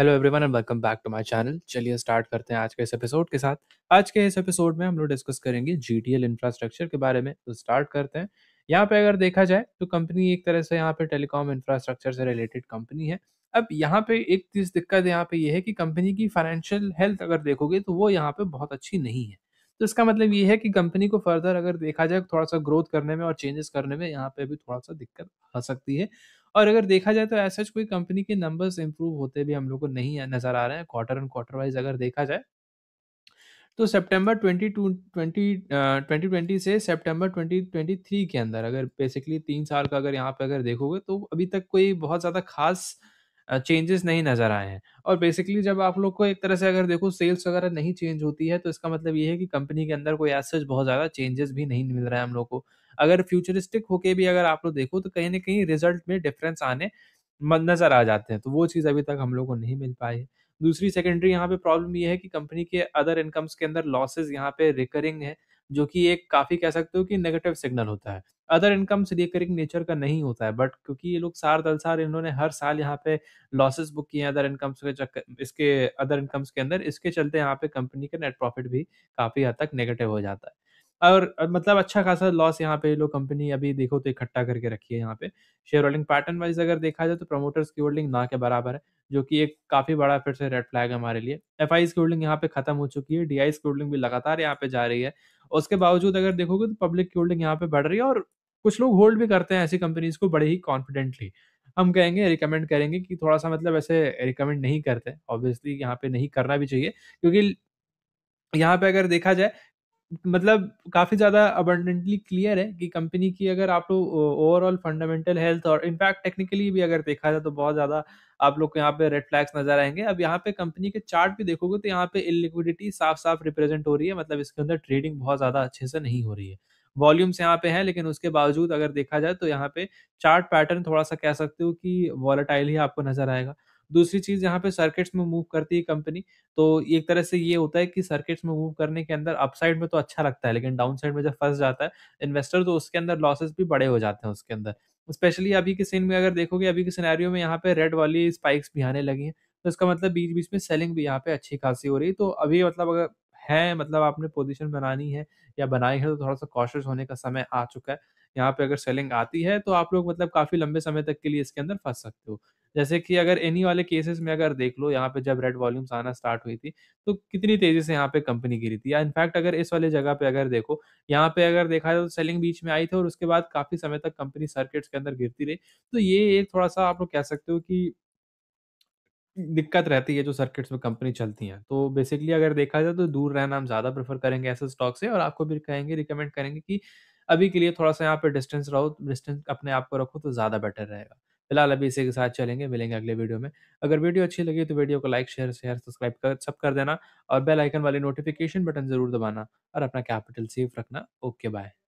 hello everyone and welcome back to my channel चलिए start करते हैं आज के इस एपिसोड के साथ आज के इस एपिसोड में हम लोग डिस्कस करेंगे जी इंफ्रास्ट्रक्चर के बारे में तो स्टार्ट करते हैं यहाँ पे अगर देखा जाए तो कंपनी एक तरह से यहाँ पे टेलीकॉम इंफ्रास्ट्रक्चर से रिलेटेड कंपनी है अब यहाँ पे एक चीज दिक्कत यहाँ पे ये यह है कि कंपनी की फाइनेंशियल हेल्थ अगर देखोगे तो वो यहाँ पे बहुत अच्छी नहीं है तो इसका मतलब ये है कि कंपनी को फर्दर अगर देखा जाए थोड़ा सा ग्रोथ करने में और चेंजेस करने में यहाँ पे भी थोड़ा सा दिक्कत आ सकती है और अगर देखा जाए तो ऐसा सच कोई कंपनी के नंबर्स इंप्रूव होते भी हम लोग को नहीं नज़र आ रहे हैं क्वार्टर एंड क्वार्टर वाइज अगर देखा जाए तो सितंबर 22 ट्वेंटी ट्वेंटी से सितंबर 2023 के अंदर अगर बेसिकली तीन साल का अगर यहाँ पे अगर देखोगे तो अभी तक कोई बहुत ज़्यादा खास चेंजेस नहीं नज़र आए हैं और बेसिकली जब आप लोग को एक तरह से अगर देखो सेल्स वगैरह नहीं चेंज होती है तो इसका मतलब ये है कि कंपनी के अंदर कोई ऐसा बहुत ज़्यादा चेंजेस भी नहीं मिल रहा है हम लोग को अगर फ्यूचरिस्टिक होके भी अगर आप लोग देखो तो कहीं ना कहीं रिजल्ट में डिफरेंस आने नजर आ जाते हैं तो वो चीज़ अभी तक हम लोग को नहीं मिल पाई है दूसरी सेकेंडरी यहाँ पे प्रॉब्लम ये है कि कंपनी के अदर इनकम्स के अंदर लॉसेज यहाँ पे रिकरिंग है जो कि एक काफ़ी कह सकते हो कि नेगेटिव सिग्नल होता है अदर इनकम्स रिकरिंग नेचर का नहीं होता है बट क्योंकि ये लोग सार दल सार इन्होंने हर साल यहाँ पे लॉसेस बुक किए हैं अदर इनकम्स के चक्कर इसके अदर इनकम्स के अंदर इसके चलते यहाँ पे कंपनी का नेट प्रॉफिट भी काफ़ी हद तक नेगेटिव हो जाता है और मतलब अच्छा खासा लॉस यहाँ पे लोग कंपनी अभी देखो तो इकट्ठा करके रखी है यहाँ पे शेयर होल्डिंग पैटर्न वाइज अगर देखा जाए तो प्रमोटर्स की होल्डिंग ना के बराबर है जो कि एक काफ़ी बड़ा फिर से रेड फ्लैग हमारे लिए एफ आई की होल्डिंग यहाँ पे खत्म हो चुकी है डी आई की होल्डिंग भी लगातार यहाँ पे जा रही है उसके बावजूद अगर देखोगे तो पब्लिक की होल्डिंग यहाँ पे बढ़ रही है और कुछ लोग होल्ड भी करते हैं ऐसी कंपनीज को बड़े ही कॉन्फिडेंटली हम कहेंगे रिकमेंड करेंगे कि थोड़ा सा मतलब ऐसे रिकमेंड नहीं करते ऑब्वियसली यहाँ पे नहीं करना भी चाहिए क्योंकि यहाँ पे अगर देखा जाए मतलब काफ़ी ज़्यादा अबंडेंटली क्लियर है कि कंपनी की अगर आप लोग ओवरऑल फंडामेंटल हेल्थ और इनफैक्ट टेक्निकली भी अगर देखा जाए तो बहुत ज़्यादा आप लोग को यहाँ पे रेड फ्लैग्स नजर आएंगे अब यहाँ पे कंपनी के चार्ट भी देखोगे तो यहाँ पे इलिक्विडिटी साफ साफ रिप्रेजेंट हो रही है मतलब इसके अंदर ट्रेडिंग बहुत ज़्यादा अच्छे से नहीं हो रही है वॉल्यूम्स यहाँ पे हैं लेकिन उसके बावजूद अगर देखा जाए तो यहाँ पे चार्ट पैटर्न थोड़ा सा कह सकते हो कि वॉलेटाइल ही आपको नजर आएगा दूसरी चीज यहाँ पे सर्किट्स में मूव करती है कंपनी तो एक तरह से ये होता है कि सर्किट्स में मूव करने के अंदर अपसाइड में तो अच्छा लगता है लेकिन डाउन साइड में जब फंस जाता है इन्वेस्टर तो उसके अंदर लॉसेस भी बड़े हो जाते हैं उसके अंदर स्पेशली अभी के सीन में अगर देखोगे अभी के सिनेरियो में यहाँ पे रेड वाली स्पाइक्स भी आने लगी हैं तो इसका मतलब बीच बीच में सेलिंग भी यहाँ पे अच्छी खासी हो रही है तो अभी मतलब अगर है मतलब आपने पोजीशन बनानी है या बनाई है तो थोड़ा सा कॉशियस होने का समय आ चुका है यहाँ पे अगर सेलिंग आती है तो आप लोग मतलब काफी लंबे समय तक के लिए इसके अंदर फंस सकते हो जैसे कि अगर इन्हीं वाले केसेस में अगर देख लो यहाँ पे जब रेड वॉल्यूम्स आना स्टार्ट हुई थी तो कितनी तेजी से यहाँ पे कंपनी गिरी थी या इनफैक्ट अगर इस वाले जगह पे अगर देखो यहाँ पे अगर देखा जाए तो सेलिंग बीच में आई थी और उसके बाद काफी समय तक कंपनी सर्किट्स के अंदर गिरती रही तो ये एक थोड़ा सा आप लोग कह सकते हो कि दिक्कत रहती है जो सर्किट्स में कंपनी चलती हैं तो बेसिकली अगर देखा जाए तो दूर रहना हम ज़्यादा प्रेफर करेंगे ऐसे स्टॉक से और आपको भी कहेंगे रिकमेंड करेंगे कि अभी के लिए थोड़ा सा यहाँ पे डिस्टेंस रहो डिस्टेंस अपने आप को रखो तो ज़्यादा बेटर रहेगा फिलहाल अभी इसी के साथ चलेंगे मिलेंगे अगले वीडियो में अगर वीडियो अच्छी लगी तो वीडियो को लाइक शेयर शेयर सब्सक्राइब कर सब कर देना और बेल आइकन वाले नोटिफिकेशन बटन जरूर दबाना और अपना कैपिटल सेफ रखना ओके बाय